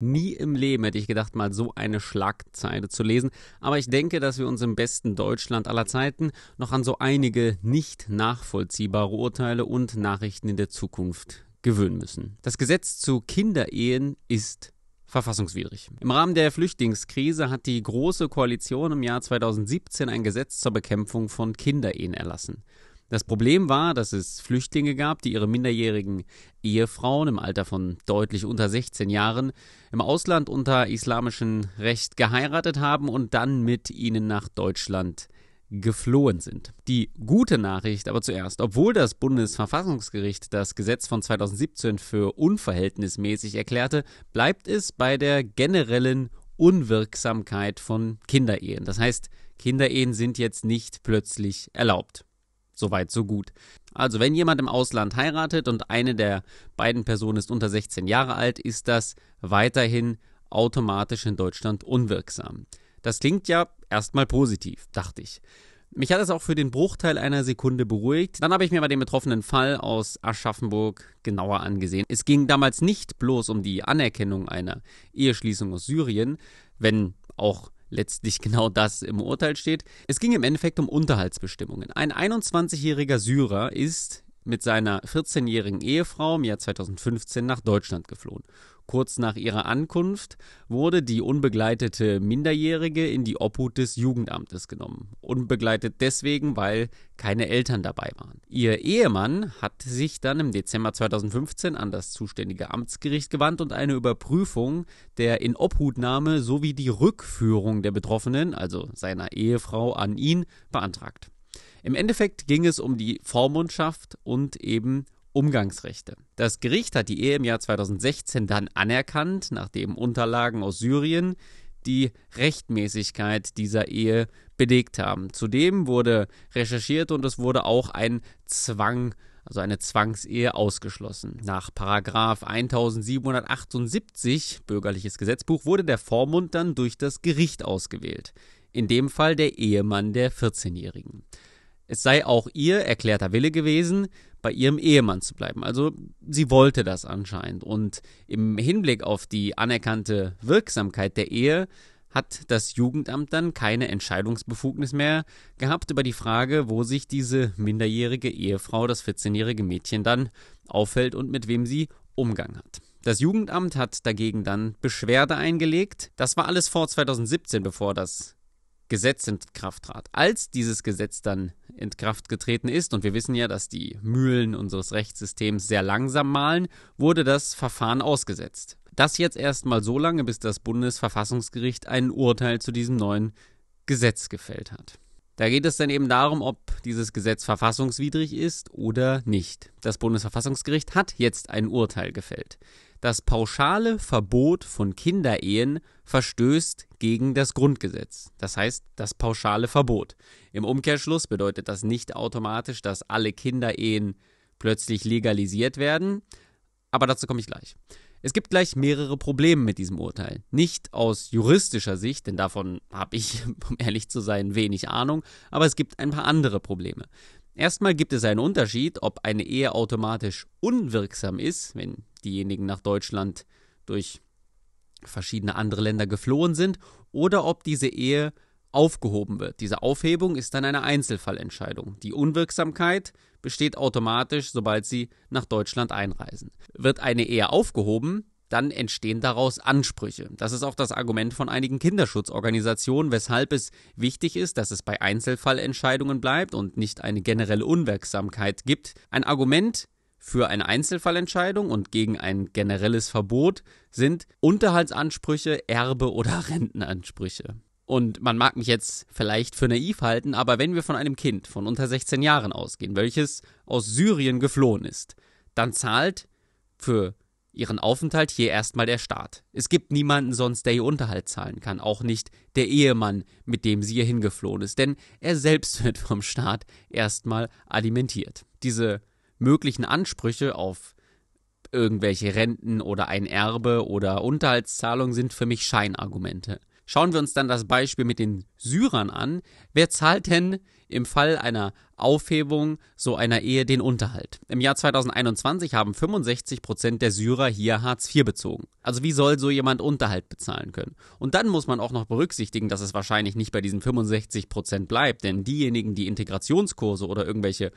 Nie im Leben hätte ich gedacht, mal so eine Schlagzeile zu lesen. Aber ich denke, dass wir uns im besten Deutschland aller Zeiten noch an so einige nicht nachvollziehbare Urteile und Nachrichten in der Zukunft gewöhnen müssen. Das Gesetz zu Kinderehen ist verfassungswidrig. Im Rahmen der Flüchtlingskrise hat die Große Koalition im Jahr 2017 ein Gesetz zur Bekämpfung von Kinderehen erlassen. Das Problem war, dass es Flüchtlinge gab, die ihre minderjährigen Ehefrauen im Alter von deutlich unter 16 Jahren im Ausland unter islamischem Recht geheiratet haben und dann mit ihnen nach Deutschland geflohen sind. Die gute Nachricht aber zuerst, obwohl das Bundesverfassungsgericht das Gesetz von 2017 für unverhältnismäßig erklärte, bleibt es bei der generellen Unwirksamkeit von Kinderehen. Das heißt, Kinderehen sind jetzt nicht plötzlich erlaubt. Soweit, so gut. Also, wenn jemand im Ausland heiratet und eine der beiden Personen ist unter 16 Jahre alt, ist das weiterhin automatisch in Deutschland unwirksam. Das klingt ja erstmal positiv, dachte ich. Mich hat es auch für den Bruchteil einer Sekunde beruhigt. Dann habe ich mir mal den betroffenen Fall aus Aschaffenburg genauer angesehen. Es ging damals nicht bloß um die Anerkennung einer Eheschließung aus Syrien, wenn auch letztlich genau das im Urteil steht. Es ging im Endeffekt um Unterhaltsbestimmungen. Ein 21-jähriger Syrer ist mit seiner 14-jährigen Ehefrau im Jahr 2015 nach Deutschland geflohen. Kurz nach ihrer Ankunft wurde die unbegleitete Minderjährige in die Obhut des Jugendamtes genommen. Unbegleitet deswegen, weil keine Eltern dabei waren. Ihr Ehemann hat sich dann im Dezember 2015 an das zuständige Amtsgericht gewandt und eine Überprüfung der Inobhutnahme sowie die Rückführung der Betroffenen, also seiner Ehefrau, an ihn beantragt. Im Endeffekt ging es um die Vormundschaft und eben Umgangsrechte. Das Gericht hat die Ehe im Jahr 2016 dann anerkannt, nachdem Unterlagen aus Syrien die Rechtmäßigkeit dieser Ehe belegt haben. Zudem wurde recherchiert und es wurde auch ein Zwang also eine Zwangsehe ausgeschlossen. Nach Paragraf 1778 Bürgerliches Gesetzbuch wurde der Vormund dann durch das Gericht ausgewählt. In dem Fall der Ehemann der 14-Jährigen. Es sei auch ihr erklärter Wille gewesen, bei ihrem Ehemann zu bleiben. Also sie wollte das anscheinend. Und im Hinblick auf die anerkannte Wirksamkeit der Ehe hat das Jugendamt dann keine Entscheidungsbefugnis mehr gehabt über die Frage, wo sich diese minderjährige Ehefrau, das 14-jährige Mädchen, dann aufhält und mit wem sie Umgang hat. Das Jugendamt hat dagegen dann Beschwerde eingelegt. Das war alles vor 2017, bevor das Gesetz in Kraft trat. Als dieses Gesetz dann in Kraft getreten ist, und wir wissen ja, dass die Mühlen unseres Rechtssystems sehr langsam malen, wurde das Verfahren ausgesetzt. Das jetzt erstmal so lange, bis das Bundesverfassungsgericht ein Urteil zu diesem neuen Gesetz gefällt hat. Da geht es dann eben darum, ob dieses Gesetz verfassungswidrig ist oder nicht. Das Bundesverfassungsgericht hat jetzt ein Urteil gefällt. Das pauschale Verbot von Kinderehen verstößt gegen das Grundgesetz. Das heißt, das pauschale Verbot. Im Umkehrschluss bedeutet das nicht automatisch, dass alle Kinderehen plötzlich legalisiert werden, aber dazu komme ich gleich. Es gibt gleich mehrere Probleme mit diesem Urteil. Nicht aus juristischer Sicht, denn davon habe ich, um ehrlich zu sein, wenig Ahnung, aber es gibt ein paar andere Probleme. Erstmal gibt es einen Unterschied, ob eine Ehe automatisch unwirksam ist, wenn diejenigen nach Deutschland durch verschiedene andere Länder geflohen sind oder ob diese Ehe aufgehoben wird. Diese Aufhebung ist dann eine Einzelfallentscheidung. Die Unwirksamkeit besteht automatisch, sobald sie nach Deutschland einreisen. Wird eine Ehe aufgehoben, dann entstehen daraus Ansprüche. Das ist auch das Argument von einigen Kinderschutzorganisationen, weshalb es wichtig ist, dass es bei Einzelfallentscheidungen bleibt und nicht eine generelle Unwirksamkeit gibt. Ein Argument, für eine Einzelfallentscheidung und gegen ein generelles Verbot sind Unterhaltsansprüche, Erbe oder Rentenansprüche. Und man mag mich jetzt vielleicht für naiv halten, aber wenn wir von einem Kind von unter 16 Jahren ausgehen, welches aus Syrien geflohen ist, dann zahlt für ihren Aufenthalt hier erstmal der Staat. Es gibt niemanden sonst, der ihr Unterhalt zahlen kann, auch nicht der Ehemann, mit dem sie hier hingeflohen ist, denn er selbst wird vom Staat erstmal alimentiert. Diese möglichen Ansprüche auf irgendwelche Renten oder ein Erbe oder Unterhaltszahlungen sind für mich Scheinargumente. Schauen wir uns dann das Beispiel mit den Syrern an. Wer zahlt denn im Fall einer Aufhebung so einer Ehe den Unterhalt? Im Jahr 2021 haben 65 der Syrer hier Hartz IV bezogen. Also wie soll so jemand Unterhalt bezahlen können? Und dann muss man auch noch berücksichtigen, dass es wahrscheinlich nicht bei diesen 65 bleibt, denn diejenigen, die Integrationskurse oder irgendwelche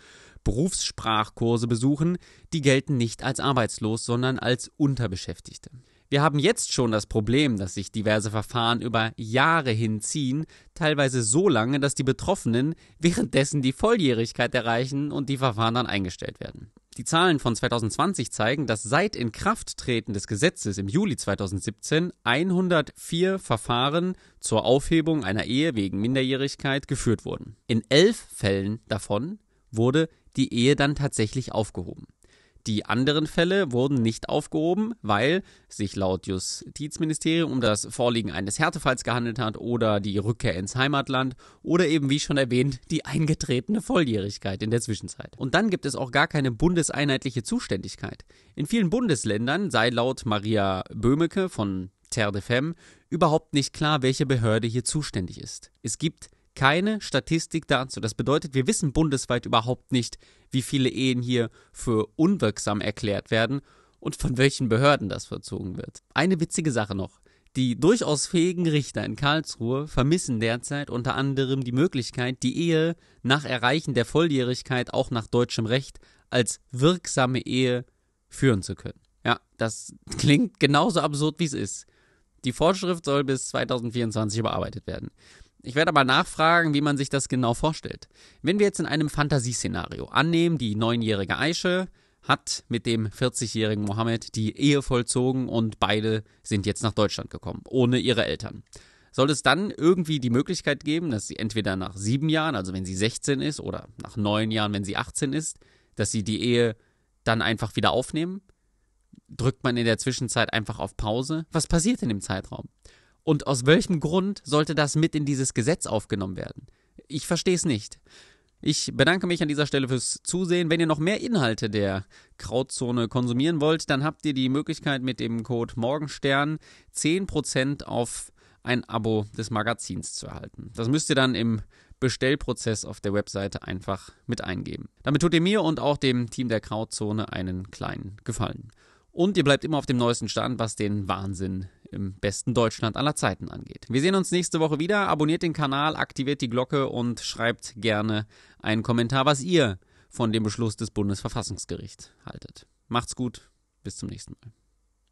Berufssprachkurse besuchen, die gelten nicht als arbeitslos, sondern als Unterbeschäftigte. Wir haben jetzt schon das Problem, dass sich diverse Verfahren über Jahre hinziehen, teilweise so lange, dass die Betroffenen währenddessen die Volljährigkeit erreichen und die Verfahren dann eingestellt werden. Die Zahlen von 2020 zeigen, dass seit Inkrafttreten des Gesetzes im Juli 2017 104 Verfahren zur Aufhebung einer Ehe wegen Minderjährigkeit geführt wurden. In elf Fällen davon wurde die Ehe dann tatsächlich aufgehoben. Die anderen Fälle wurden nicht aufgehoben, weil sich laut Justizministerium um das Vorliegen eines Härtefalls gehandelt hat oder die Rückkehr ins Heimatland oder eben wie schon erwähnt die eingetretene Volljährigkeit in der Zwischenzeit. Und dann gibt es auch gar keine bundeseinheitliche Zuständigkeit. In vielen Bundesländern sei laut Maria Böhmeke von Terre de Femme überhaupt nicht klar, welche Behörde hier zuständig ist. Es gibt keine Statistik dazu. Das bedeutet, wir wissen bundesweit überhaupt nicht, wie viele Ehen hier für unwirksam erklärt werden und von welchen Behörden das verzogen wird. Eine witzige Sache noch. Die durchaus fähigen Richter in Karlsruhe vermissen derzeit unter anderem die Möglichkeit, die Ehe nach Erreichen der Volljährigkeit auch nach deutschem Recht als wirksame Ehe führen zu können. Ja, das klingt genauso absurd, wie es ist. Die Vorschrift soll bis 2024 überarbeitet werden. Ich werde aber nachfragen, wie man sich das genau vorstellt. Wenn wir jetzt in einem Fantasieszenario annehmen, die neunjährige Aisha hat mit dem 40-jährigen Mohammed die Ehe vollzogen und beide sind jetzt nach Deutschland gekommen, ohne ihre Eltern. Soll es dann irgendwie die Möglichkeit geben, dass sie entweder nach sieben Jahren, also wenn sie 16 ist, oder nach neun Jahren, wenn sie 18 ist, dass sie die Ehe dann einfach wieder aufnehmen? Drückt man in der Zwischenzeit einfach auf Pause? Was passiert in dem Zeitraum? Und aus welchem Grund sollte das mit in dieses Gesetz aufgenommen werden? Ich verstehe es nicht. Ich bedanke mich an dieser Stelle fürs Zusehen. Wenn ihr noch mehr Inhalte der Krautzone konsumieren wollt, dann habt ihr die Möglichkeit mit dem Code Morgenstern 10% auf ein Abo des Magazins zu erhalten. Das müsst ihr dann im Bestellprozess auf der Webseite einfach mit eingeben. Damit tut ihr mir und auch dem Team der Krautzone einen kleinen Gefallen. Und ihr bleibt immer auf dem neuesten Stand, was den Wahnsinn im besten Deutschland aller Zeiten angeht. Wir sehen uns nächste Woche wieder. Abonniert den Kanal, aktiviert die Glocke und schreibt gerne einen Kommentar, was ihr von dem Beschluss des Bundesverfassungsgerichts haltet. Macht's gut, bis zum nächsten Mal.